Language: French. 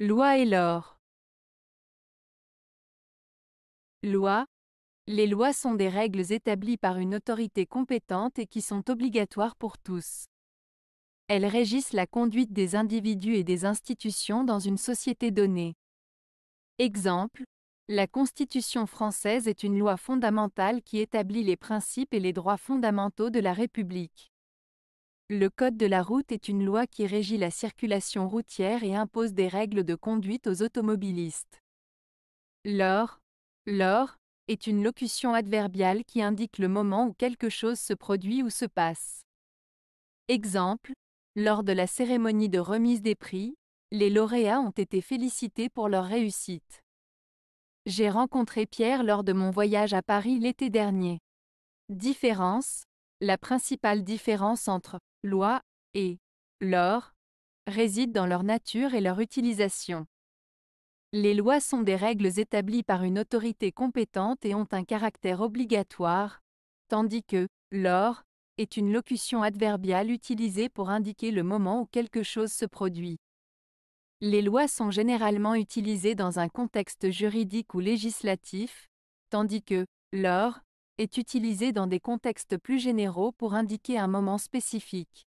Loi et l'or. Loi. Les lois sont des règles établies par une autorité compétente et qui sont obligatoires pour tous. Elles régissent la conduite des individus et des institutions dans une société donnée. Exemple. La Constitution française est une loi fondamentale qui établit les principes et les droits fondamentaux de la République. Le Code de la route est une loi qui régit la circulation routière et impose des règles de conduite aux automobilistes. L'or, est une locution adverbiale qui indique le moment où quelque chose se produit ou se passe. Exemple, lors de la cérémonie de remise des prix, les lauréats ont été félicités pour leur réussite. J'ai rencontré Pierre lors de mon voyage à Paris l'été dernier. Différence, la principale différence entre « Loi » et l'or résident dans leur nature et leur utilisation. Les lois sont des règles établies par une autorité compétente et ont un caractère obligatoire, tandis que l'or est une locution adverbiale utilisée pour indiquer le moment où quelque chose se produit. Les lois sont généralement utilisées dans un contexte juridique ou législatif, tandis que l'or est utilisé dans des contextes plus généraux pour indiquer un moment spécifique.